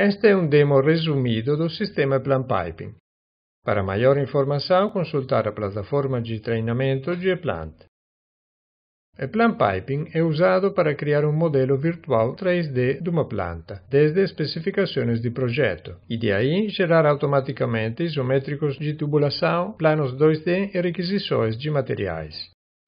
Este é um demo resumido do sistema PlanPiping. Para maior informação, consultar a plataforma de treinamento GPlant. O PlanPiping é usado para criar um modelo virtual 3D de uma planta, desde especificações de projeto, e de aí gerar automaticamente isométricos de tubulação, planos 2D e requisições de materiais.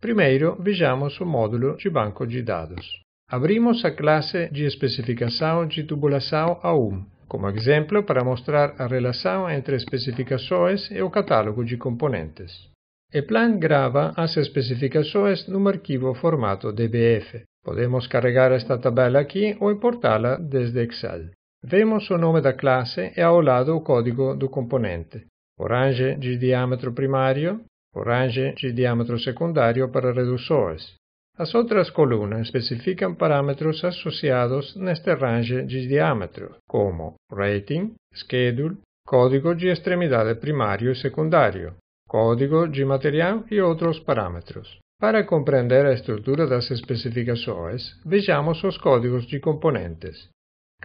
Primeiro, vejamos o módulo de banco de dados. Abrimos a classe de especificação de tubulação A1, como exemplo para mostrar a relação entre especificações e o catálogo de componentes. Eplan plan grava as especificações num arquivo formato DBF. Podemos carregar esta tabela aqui ou importá-la desde Excel. Vemos o nome da classe e ao lado o código do componente. Orange de diâmetro primário, orange de diâmetro secundário para reduções, as outras colunas especificam parâmetros associados neste range de diâmetro, como rating, schedule, código de extremidade primário e secundário, código de material e outros parâmetros. Para compreender a estrutura das especificações, vejamos os códigos de componentes.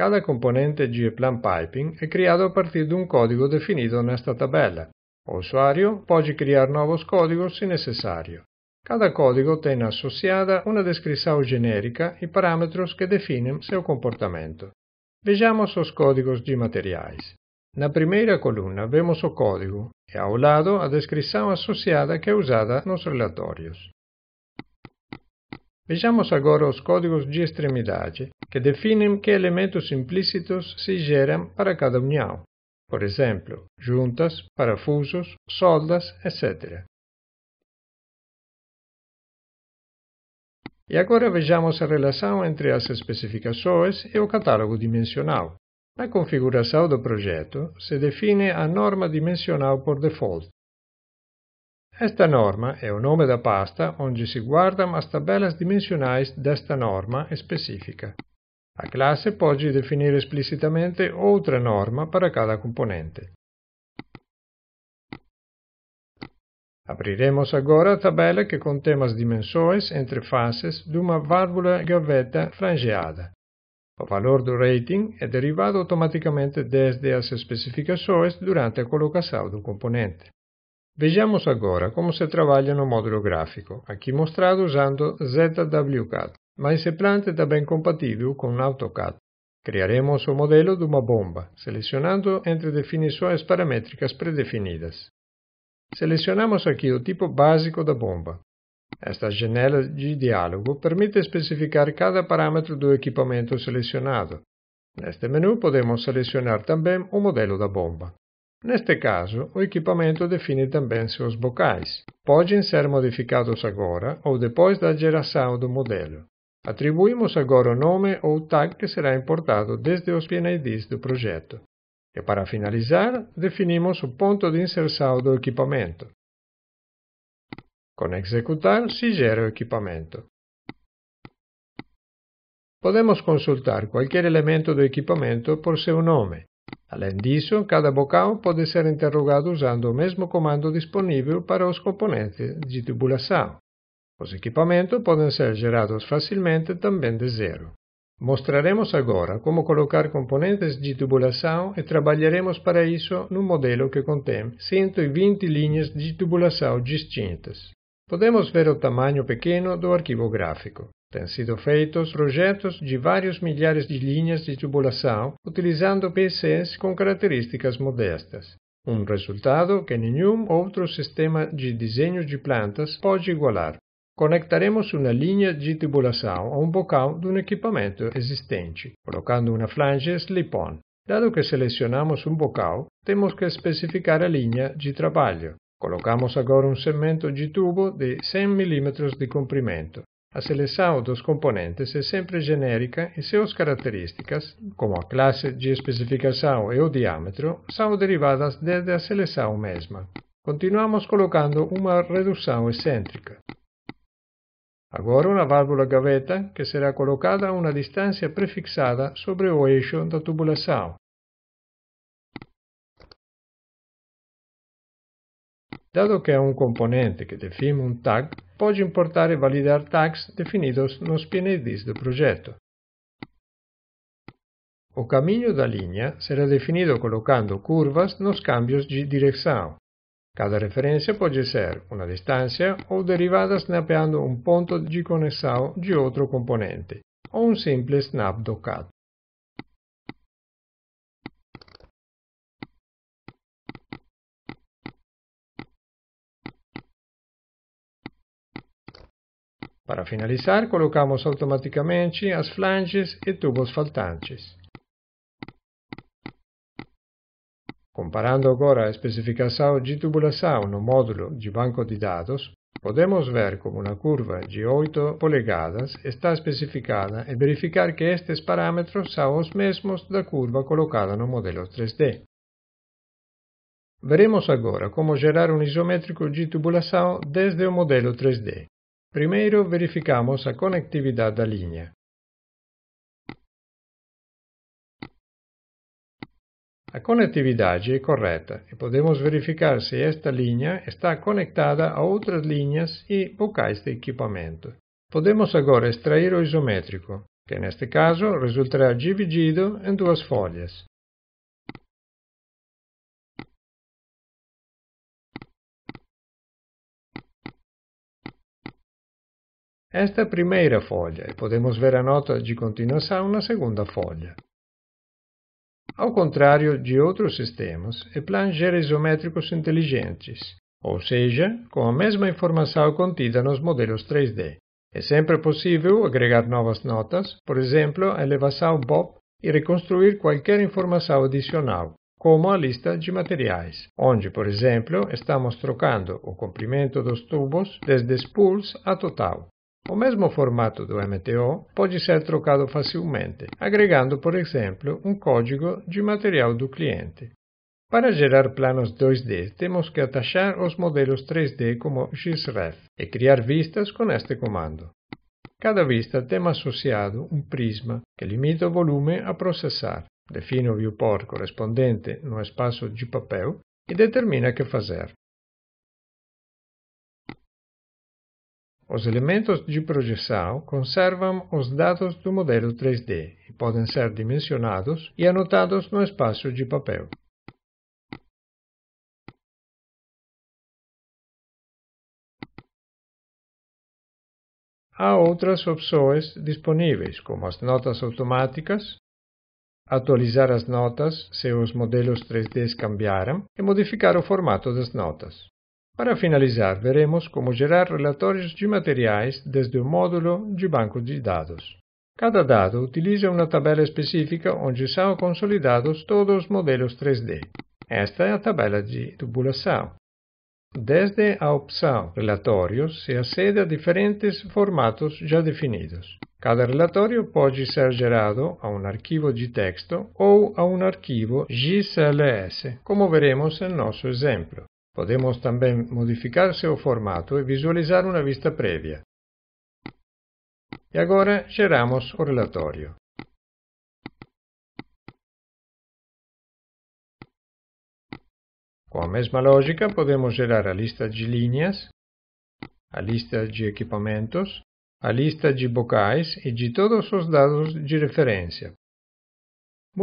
Cada componente de plan piping é criado a partir de um código definido nesta tabela. O usuário pode criar novos códigos se necessário. Cada código tem associada uma descrição genérica e parâmetros que definem seu comportamento. Vejamos os códigos de materiais. Na primeira coluna vemos o código e ao lado a descrição associada que é usada nos relatórios. Vejamos agora os códigos de extremidade, que definem que elementos implícitos se geram para cada união. Por exemplo, juntas, parafusos, soldas, etc. E agora vejamos a relação entre as especificações e o catálogo dimensional. Na configuração do projeto, se define a norma dimensional por default. Esta norma é o nome da pasta onde se guardam as tabelas dimensionais desta norma específica. A classe pode definir explicitamente outra norma para cada componente. Abriremos agora a tabela que contém as dimensões entre faces de uma válvula gaveta frangeada. O valor do rating é derivado automaticamente desde as especificações durante a colocação do componente. Vejamos agora como se trabalha no módulo gráfico, aqui mostrado usando ZWCAD, mais esse plante é também compatível com AutoCAD. Criaremos o modelo de uma bomba, selecionando entre definições paramétricas predefinidas. Selecionamos aqui o tipo básico da bomba. Esta janela de diálogo permite especificar cada parâmetro do equipamento selecionado. Neste menu podemos selecionar também o modelo da bomba. Neste caso, o equipamento define também seus bocais. Podem ser modificados agora ou depois da geração do modelo. Atribuímos agora o nome ou o tag que será importado desde os PNIDs do projeto. E para finalizar, definimos o ponto de inserção do equipamento. Com executar, se gera o equipamento. Podemos consultar qualquer elemento do equipamento por seu nome. Além disso, cada bocão pode ser interrogado usando o mesmo comando disponível para os componentes de tubulação. Os equipamentos podem ser gerados facilmente também de zero. Mostraremos agora como colocar componentes de tubulação e trabalharemos para isso num modelo que contém 120 linhas de tubulação distintas. Podemos ver o tamanho pequeno do arquivo gráfico. Têm sido feitos projetos de vários milhares de linhas de tubulação utilizando PCs com características modestas. Um resultado que nenhum outro sistema de desenho de plantas pode igualar. Conectaremos uma una linha de tubulação a um bocal de um equipamento existente, colocando uma flange slip-on. Dado que selecionamos um bocal, temos que especificar a linha de trabalho. Colocamos agora um segmento de tubo de 100 mm de comprimento. A seleção dos componentes é sempre genérica e suas características, como a classe de especificação e o diâmetro, são derivadas desde a seleção mesma. Continuamos colocando uma redução excêntrica. Agora uma válvula gaveta que será colocada a uma distância prefixada sobre o eixo da tubulação. Dado que é um componente que define um tag, pode importar e validar tags definidos nos PNIDs do projeto. O caminho da linha será definido colocando curvas nos cambios de direção. Cada referência pode ser uma distância ou derivada snapeando um ponto de conexão de outro componente, ou um simples snap do CAD. Para finalizar, colocamos automaticamente as flanges e tubos faltantes. Comparando agora a especificação de tubulação no módulo de banco de dados, podemos ver como uma curva de 8 polegadas está especificada e verificar que estes parâmetros são os mesmos da curva colocada no modelo 3D. Veremos agora como gerar um isométrico de tubulação desde o modelo 3D. Primeiro verificamos a conectividade da linha. A conectividade é correta e podemos verificar se esta linha está conectada a outras linhas e bocais de equipamento. Podemos agora extrair o isométrico, que neste caso resultará dividido em duas folhas. Esta é a primeira folha e podemos ver a nota de continuação na segunda folha ao contrário de outros sistemas, e planos isométricos inteligentes, ou seja, com a mesma informação contida nos modelos 3D. É sempre possível agregar novas notas, por exemplo, a elevação BOP, e reconstruir qualquer informação adicional, como a lista de materiais, onde, por exemplo, estamos trocando o comprimento dos tubos desde spools a total. O mesmo formato do MTO pode ser trocado facilmente, agregando, por exemplo, um código de material do cliente. Para gerar planos 2D, temos que atachar os modelos 3D como XREF e criar vistas com este comando. Cada vista tem associado um prisma que limita o volume a processar, define o viewport correspondente no espaço de papel e determina que fazer. Os elementos de projeção conservam os dados do modelo 3D e podem ser dimensionados e anotados no espaço de papel. Há outras opções disponíveis, como as notas automáticas, atualizar as notas se os modelos 3D cambiaram e modificar o formato das notas. Para finalizar, veremos como gerar relatórios de materiais desde um módulo de banco de dados. Cada dado utiliza uma tabela específica onde são consolidados todos os modelos 3D. Esta é a tabela de tubulação. Desde a opção Relatórios se acede a diferentes formatos já definidos. Cada relatório pode ser gerado a um arquivo de texto ou a um arquivo GCLS, como veremos no nosso exemplo. Podemos também modificar seu formato e visualizar uma vista prévia. E agora geramos o relatório. Com a mesma lógica, podemos gerar a lista de linhas, a lista de equipamentos, a lista de bocais e de todos os dados de referência.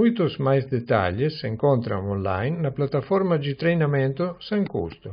Muitos mais detalhes se encontram online na plataforma de treinamento sem custo.